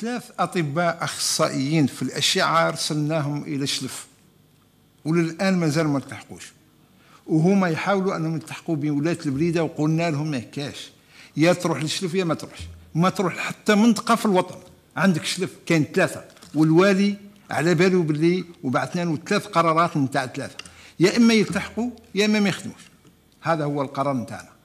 ثلاث أطباء أخصائيين في الأشعة أرسلناهم إلى شلف وللآن مازال ما التحقوش وهما يحاولوا أنهم يلتحقوا بولاية البريدة وقلنا لهم ما كاش يا تروح لشلف يا ما تروحش ما تروح حتى منطقة في الوطن عندك شلف كاين ثلاثة والوالي على باله باللي وبعثنا له ثلاث قرارات نتاع ثلاثة يا إما يلتحقوا يا إما ما يخدموش هذا هو القرار نتاعنا